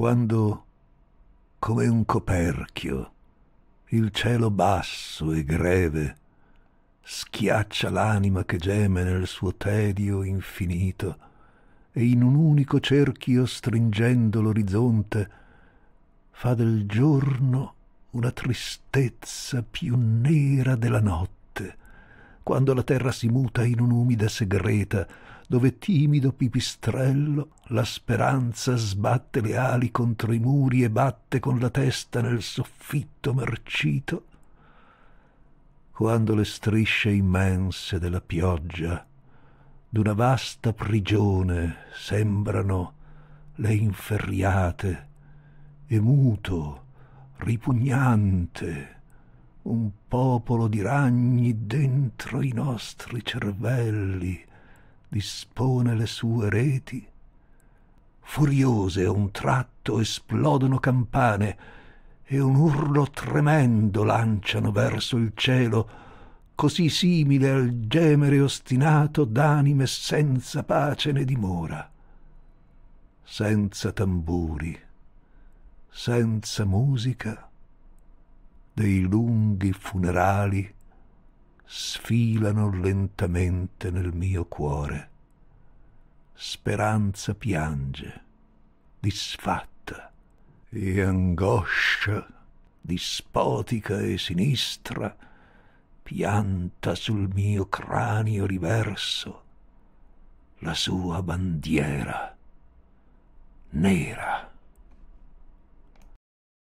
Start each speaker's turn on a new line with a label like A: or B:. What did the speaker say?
A: quando, come un coperchio, il cielo basso e greve schiaccia l'anima che geme nel suo tedio infinito e in un unico cerchio stringendo l'orizzonte fa del giorno una tristezza più nera della notte, quando la terra si muta in un'umida segreta dove timido pipistrello la speranza sbatte le ali contro i muri e batte con la testa nel soffitto marcito, quando le strisce immense della pioggia d'una vasta prigione sembrano le inferriate e muto, ripugnante, un popolo di ragni dentro i nostri cervelli, dispone le sue reti. Furiose a un tratto esplodono campane e un urlo tremendo lanciano verso il cielo, così simile al gemere ostinato d'anime senza pace né dimora. Senza tamburi, senza musica, dei lunghi funerali sfilano lentamente nel mio cuore speranza piange, disfatta, e angoscia, dispotica e sinistra, pianta sul mio cranio riverso la sua bandiera nera.